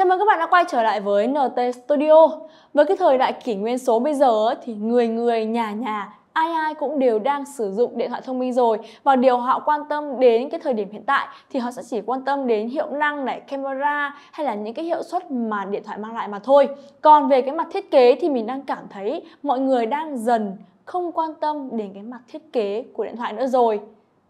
Chào mừng các bạn đã quay trở lại với NT Studio. Với cái thời đại kỷ nguyên số bây giờ thì người người, nhà nhà, ai ai cũng đều đang sử dụng điện thoại thông minh rồi và điều họ quan tâm đến cái thời điểm hiện tại thì họ sẽ chỉ quan tâm đến hiệu năng này, camera hay là những cái hiệu suất mà điện thoại mang lại mà thôi. Còn về cái mặt thiết kế thì mình đang cảm thấy mọi người đang dần không quan tâm đến cái mặt thiết kế của điện thoại nữa rồi.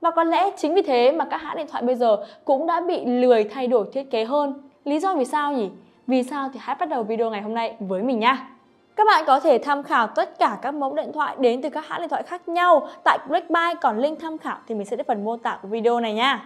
Và có lẽ chính vì thế mà các hãng điện thoại bây giờ cũng đã bị lười thay đổi thiết kế hơn Lý do vì sao nhỉ? Vì sao thì hãy bắt đầu video ngày hôm nay với mình nha. Các bạn có thể tham khảo tất cả các mẫu điện thoại đến từ các hãng điện thoại khác nhau tại Blackbuy, còn link tham khảo thì mình sẽ để phần mô tả của video này nha.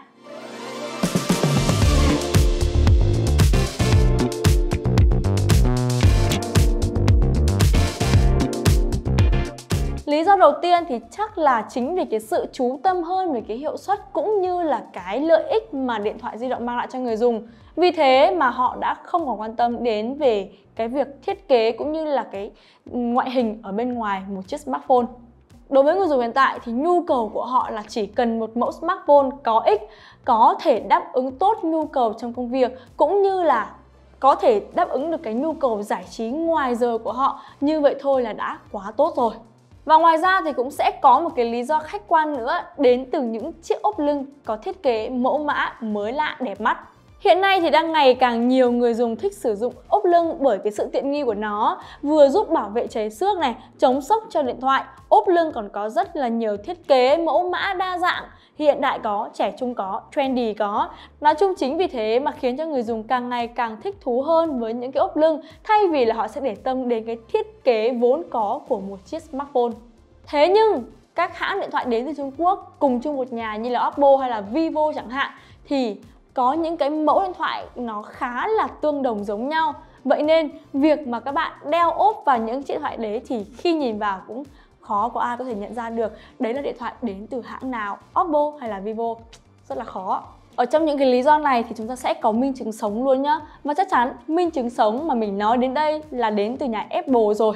Lý do đầu tiên thì chắc là chính vì cái sự chú tâm hơn về cái hiệu suất cũng như là cái lợi ích mà điện thoại di động mang lại cho người dùng. Vì thế mà họ đã không còn quan tâm đến về cái việc thiết kế cũng như là cái ngoại hình ở bên ngoài một chiếc smartphone. Đối với người dùng hiện tại thì nhu cầu của họ là chỉ cần một mẫu smartphone có ích, có thể đáp ứng tốt nhu cầu trong công việc cũng như là có thể đáp ứng được cái nhu cầu giải trí ngoài giờ của họ như vậy thôi là đã quá tốt rồi và ngoài ra thì cũng sẽ có một cái lý do khách quan nữa đến từ những chiếc ốp lưng có thiết kế mẫu mã mới lạ đẹp mắt. Hiện nay thì đang ngày càng nhiều người dùng thích sử dụng ốp lưng bởi cái sự tiện nghi của nó, vừa giúp bảo vệ cháy xước này, chống sốc cho điện thoại. Ốp lưng còn có rất là nhiều thiết kế mẫu mã đa dạng, hiện đại có, trẻ trung có, trendy có. Nói chung chính vì thế mà khiến cho người dùng càng ngày càng thích thú hơn với những cái ốp lưng thay vì là họ sẽ để tâm đến cái thiết kế vốn có của một chiếc smartphone. Thế nhưng các hãng điện thoại đến từ Trung Quốc cùng chung một nhà như là Oppo hay là Vivo chẳng hạn thì có những cái mẫu điện thoại nó khá là tương đồng giống nhau Vậy nên việc mà các bạn đeo ốp vào những chiếc điện thoại đấy thì khi nhìn vào cũng khó có ai có thể nhận ra được đấy là điện thoại đến từ hãng nào, Oppo hay là Vivo. Rất là khó. Ở trong những cái lý do này thì chúng ta sẽ có minh chứng sống luôn nhá Và chắc chắn minh chứng sống mà mình nói đến đây là đến từ nhà Apple rồi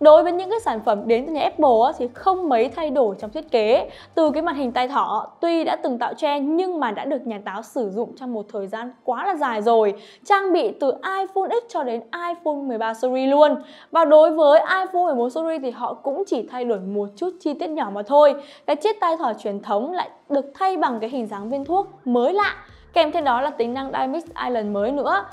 Đối với những cái sản phẩm đến từ nhà Apple thì không mấy thay đổi trong thiết kế Từ cái màn hình tai thỏ tuy đã từng tạo trend nhưng mà đã được nhà táo sử dụng trong một thời gian quá là dài rồi Trang bị từ iPhone X cho đến iPhone 13 series luôn Và đối với iPhone 14 series thì họ cũng chỉ thay đổi một chút chi tiết nhỏ mà thôi Cái chiếc tai thỏ truyền thống lại được thay bằng cái hình dáng viên thuốc mới lạ Kèm theo đó là tính năng Dynamic Island mới nữa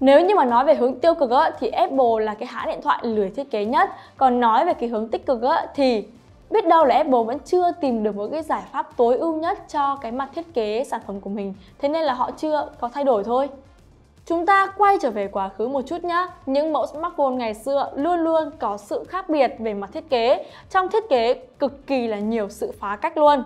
nếu như mà nói về hướng tiêu cực á, thì Apple là cái hãng điện thoại lười thiết kế nhất Còn nói về cái hướng tích cực á, thì biết đâu là Apple vẫn chưa tìm được một cái giải pháp tối ưu nhất cho cái mặt thiết kế sản phẩm của mình Thế nên là họ chưa có thay đổi thôi Chúng ta quay trở về quá khứ một chút nhé. Những mẫu smartphone ngày xưa luôn luôn có sự khác biệt về mặt thiết kế. Trong thiết kế cực kỳ là nhiều sự phá cách luôn.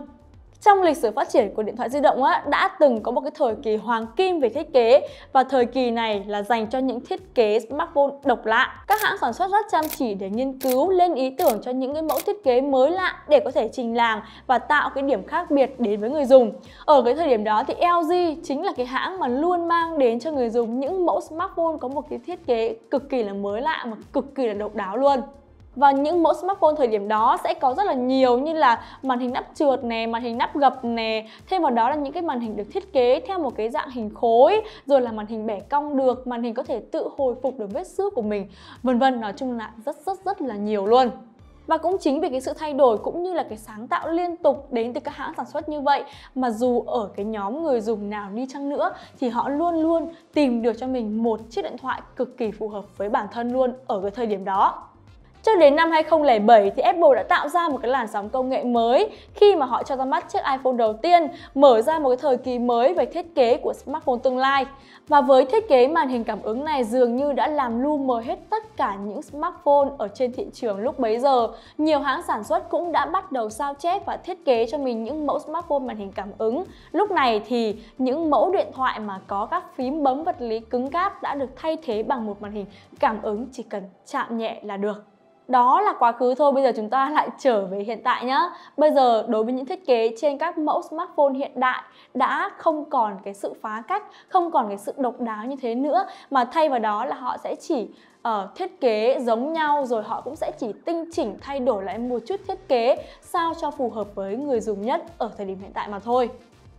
Trong lịch sử phát triển của điện thoại di động á, đã từng có một cái thời kỳ hoàng kim về thiết kế và thời kỳ này là dành cho những thiết kế smartphone độc lạ. Các hãng sản xuất rất chăm chỉ để nghiên cứu lên ý tưởng cho những cái mẫu thiết kế mới lạ để có thể trình làng và tạo cái điểm khác biệt đến với người dùng. Ở cái thời điểm đó thì LG chính là cái hãng mà luôn mang đến cho người dùng những mẫu smartphone có một cái thiết kế cực kỳ là mới lạ mà cực kỳ là độc đáo luôn và những mẫu smartphone thời điểm đó sẽ có rất là nhiều như là màn hình nắp trượt nè, màn hình nắp gập nè thêm vào đó là những cái màn hình được thiết kế theo một cái dạng hình khối rồi là màn hình bẻ cong được, màn hình có thể tự hồi phục được vết xước của mình vân vân nói chung là rất rất rất là nhiều luôn và cũng chính vì cái sự thay đổi cũng như là cái sáng tạo liên tục đến từ các hãng sản xuất như vậy mà dù ở cái nhóm người dùng nào đi chăng nữa thì họ luôn luôn tìm được cho mình một chiếc điện thoại cực kỳ phù hợp với bản thân luôn ở cái thời điểm đó cho đến năm 2007 thì Apple đã tạo ra một cái làn sóng công nghệ mới khi mà họ cho ra mắt chiếc iPhone đầu tiên, mở ra một cái thời kỳ mới về thiết kế của smartphone tương lai. Và với thiết kế màn hình cảm ứng này dường như đã làm lu mờ hết tất cả những smartphone ở trên thị trường lúc bấy giờ. Nhiều hãng sản xuất cũng đã bắt đầu sao chép và thiết kế cho mình những mẫu smartphone màn hình cảm ứng. Lúc này thì những mẫu điện thoại mà có các phím bấm vật lý cứng cáp đã được thay thế bằng một màn hình cảm ứng chỉ cần chạm nhẹ là được đó là quá khứ thôi bây giờ chúng ta lại trở về hiện tại nhá bây giờ đối với những thiết kế trên các mẫu smartphone hiện đại đã không còn cái sự phá cách không còn cái sự độc đáo như thế nữa mà thay vào đó là họ sẽ chỉ uh, thiết kế giống nhau rồi họ cũng sẽ chỉ tinh chỉnh thay đổi lại một chút thiết kế sao cho phù hợp với người dùng nhất ở thời điểm hiện tại mà thôi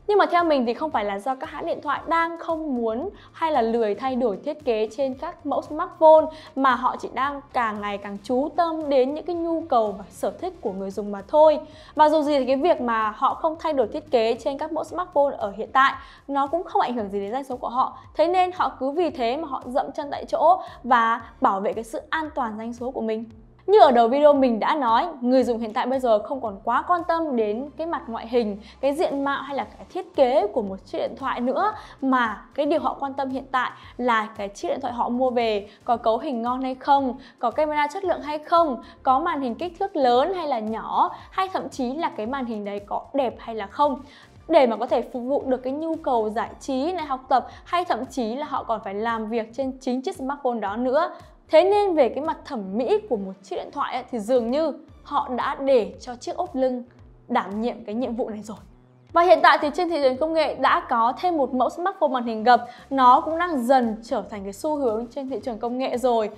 nhưng mà theo mình thì không phải là do các hãng điện thoại đang không muốn hay là lười thay đổi thiết kế trên các mẫu smartphone mà họ chỉ đang càng ngày càng chú tâm đến những cái nhu cầu và sở thích của người dùng mà thôi. Và dù gì thì cái việc mà họ không thay đổi thiết kế trên các mẫu smartphone ở hiện tại nó cũng không ảnh hưởng gì đến doanh số của họ. Thế nên họ cứ vì thế mà họ dậm chân tại chỗ và bảo vệ cái sự an toàn doanh số của mình. Như ở đầu video mình đã nói, người dùng hiện tại bây giờ không còn quá quan tâm đến cái mặt ngoại hình, cái diện mạo hay là cái thiết kế của một chiếc điện thoại nữa mà cái điều họ quan tâm hiện tại là cái chiếc điện thoại họ mua về có cấu hình ngon hay không, có camera chất lượng hay không, có màn hình kích thước lớn hay là nhỏ hay thậm chí là cái màn hình đấy có đẹp hay là không để mà có thể phục vụ được cái nhu cầu giải trí này học tập hay thậm chí là họ còn phải làm việc trên chính chiếc smartphone đó nữa Thế nên về cái mặt thẩm mỹ của một chiếc điện thoại ấy, thì dường như họ đã để cho chiếc ốp lưng đảm nhiệm cái nhiệm vụ này rồi. Và hiện tại thì trên thị trường công nghệ đã có thêm một mẫu smartphone màn hình gập Nó cũng đang dần trở thành cái xu hướng trên thị trường công nghệ rồi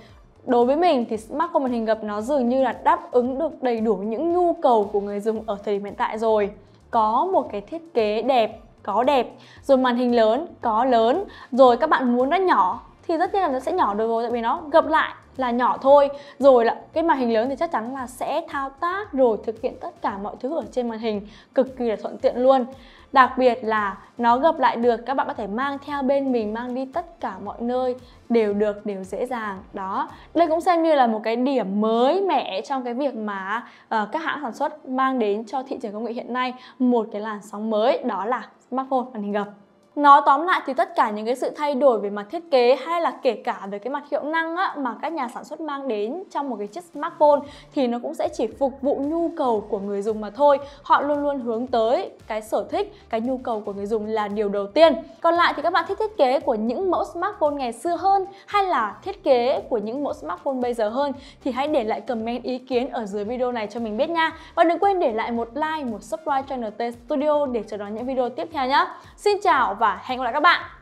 Đối với mình thì smartphone màn hình gập nó dường như là đáp ứng được đầy đủ những nhu cầu của người dùng ở thời điểm hiện tại rồi Có một cái thiết kế đẹp, có đẹp Rồi màn hình lớn, có lớn Rồi các bạn muốn nó nhỏ thì rất nhiên là nó sẽ nhỏ được rồi tại vì nó gập lại là nhỏ thôi rồi là cái màn hình lớn thì chắc chắn là sẽ thao tác rồi thực hiện tất cả mọi thứ ở trên màn hình cực kỳ là thuận tiện luôn đặc biệt là nó gập lại được các bạn có thể mang theo bên mình mang đi tất cả mọi nơi đều được đều dễ dàng đó đây cũng xem như là một cái điểm mới mẻ trong cái việc mà uh, các hãng sản xuất mang đến cho thị trường công nghệ hiện nay một cái làn sóng mới đó là smartphone màn hình gập nó tóm lại thì tất cả những cái sự thay đổi về mặt thiết kế hay là kể cả về cái mặt hiệu năng á, mà các nhà sản xuất mang đến trong một cái chiếc smartphone thì nó cũng sẽ chỉ phục vụ nhu cầu của người dùng mà thôi. Họ luôn luôn hướng tới cái sở thích, cái nhu cầu của người dùng là điều đầu tiên. Còn lại thì các bạn thích thiết kế của những mẫu smartphone ngày xưa hơn hay là thiết kế của những mẫu smartphone bây giờ hơn thì hãy để lại comment ý kiến ở dưới video này cho mình biết nha. Và đừng quên để lại một like, một subscribe cho NT Studio để chờ đón những video tiếp theo nhé. Xin chào và và hẹn gặp lại các bạn